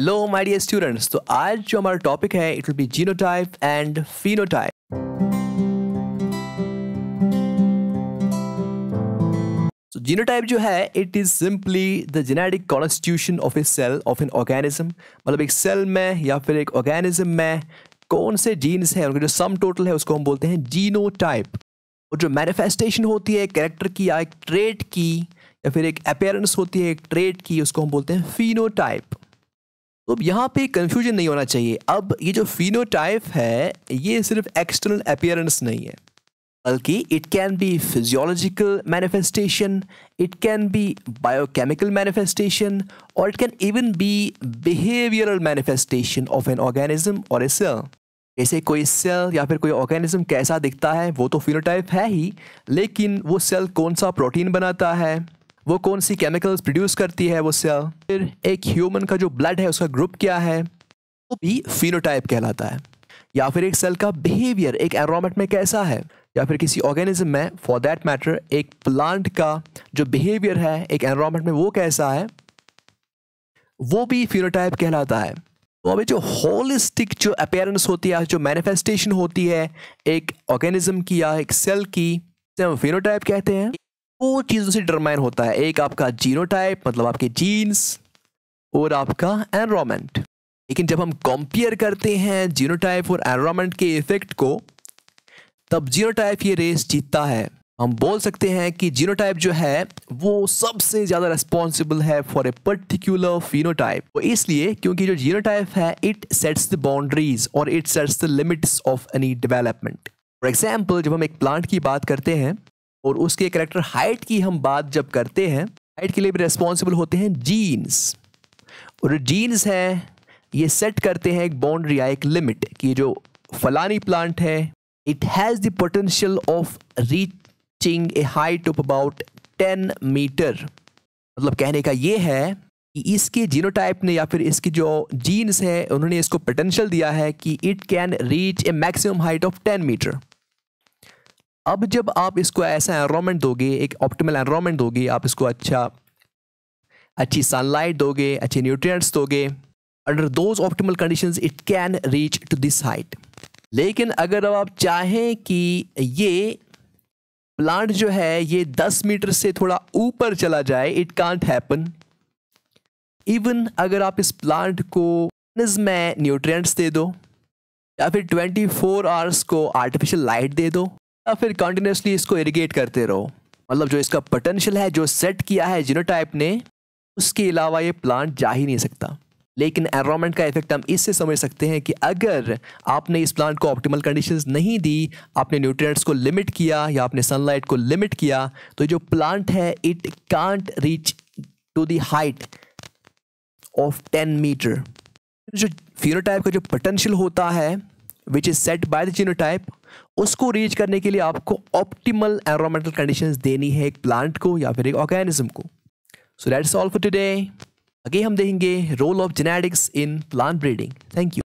low my dear students तो आज जो हमारा टॉपिक है it will be genotype and phenotype genotype जो है it is simply the genetic constitution of a cell of an organism मतलब एक सेल में या फिर एक ऑर्गेनिज्म में कौन से जीन्स हैं उनका जो सम टोटल है उसको हम बोलते हैं जीनोटाइप और जो मैनिफेस्टेशन होती है कैरेक्टर की या एक ट्रेट की या फिर एक अपेयरेंस होती है एक ट्रेट की उसको हम बोलते हैं फिनोटाइप तो यहाँ पे कन्फ्यूजन नहीं होना चाहिए अब ये जो फिनोटाइप है ये सिर्फ एक्सटर्नल अपियरेंस नहीं है बल्कि it can be physiological manifestation it can be biochemical manifestation और it can even be behavioural manifestation of an organism और ए सेल जैसे कोई सेल या फिर कोई ऑर्गेनिज्म कैसा दिखता है वो तो फिनोटाइप है ही लेकिन वो सेल कौन सा प्रोटीन बनाता है वो कौन सी केमिकल्स प्रोड्यूस करती है वो सेल फिर एक ह्यूमन का जो ब्लड है उसका ग्रुप क्या है वो भी फिनोटाइप कहलाता है या फिर एक सेल का बिहेवियर एक एनवायरमेंट में कैसा है या फिर किसी ऑर्गेनिज्म में फॉर दैट मैटर एक प्लांट का जो बिहेवियर है एक एनवायरमेंट में वो कैसा है वो भी फिनोटाइप कहलाता है तो अभी जो होलिस्टिक जो अपेयरेंस होती है जो मैनिफेस्टेशन होती है एक ऑर्गेनिज्म की या एक सेल की हम फिनोटाइप कहते हैं फोर चीज़ों से डिटरमाइन होता है एक आपका जीनोटाइप मतलब आपके जीन्स और आपका एनरोमेंट लेकिन जब हम कंपेयर करते हैं जीनोटाइप और एनरोमेंट के इफेक्ट को तब जीनोटाइप ये रेस जीतता है हम बोल सकते हैं कि जीनोटाइप जो है वो सबसे ज़्यादा रेस्पॉन्सिबल है फॉर ए पर्टिकुलर फिनोटाइप इसलिए क्योंकि जो जीनोटाइप है इट सेट्स द बाउंड्रीज और it sets the limits of any development for example जब हम एक प्लांट की बात करते हैं और उसके करेक्टर हाइट की हम बात जब करते हैं हाइट के लिए भी रेस्पॉन्सिबल होते हैं जीन्स और जीन्स हैं ये सेट करते हैं एक बाउंड्री या एक लिमिट कि जो फलानी प्लांट है it has the potential of reaching a height of about ten metre मतलब कहने का ये है कि इसके जीनोटाइप ने या फिर इसकी जो जीन्स हैं उन्होंने इसको पोटेंशियल दिया है कि it can reach a maximum height of ten metre अब जब आप इसको ऐसा एनरोमेंट दोगे एक ऑप्टिमल एनरोमेंट दोगे आप इसको अच्छा अच्छी सनलाइट दोगे अच्छे न्यूट्रिएंट्स दोगे under those optimal conditions it can reach to this height लेकिन अगर आप चाहें कि ये प्लांट जो है ये 10 मीटर से थोड़ा ऊपर चला जाए इट कांट हैपन इवन अगर आप इस प्लांट को में न्यूट्रिएंट्स दे दो या फिर 24 आवर्स को आर्टिफिशियल लाइट दे दो या फिर कंटिन्यूसली इसको इरीगेट करते रहो मतलब जो इसका पोटेंशियल है जो सेट किया है जीनोटाइप ने उसके अलावा ये प्लांट जा ही नहीं सकता लेकिन एनवायरमेंट का इफेक्ट हम इससे समझ सकते हैं कि अगर आपने इस प्लांट को ऑप्टिमल कंडीशंस नहीं दी आपने न्यूट्रिएंट्स को लिमिट किया या आपने सनलाइट को लिमिट किया तो जो प्लांट है it can't reach to the height of ten metre जो फिनोटाइप का जो पोटेंशियल होता है which is set by the genotype उसको रीच करने के लिए आपको ऑप्टिमल एनवायरमेंटल कंडीशंस देनी है एक प्लांट को या फिर एक ऑर्गेनिज्म को so that's all for today आगे हम देखेंगे role of genetics in plant breeding thank you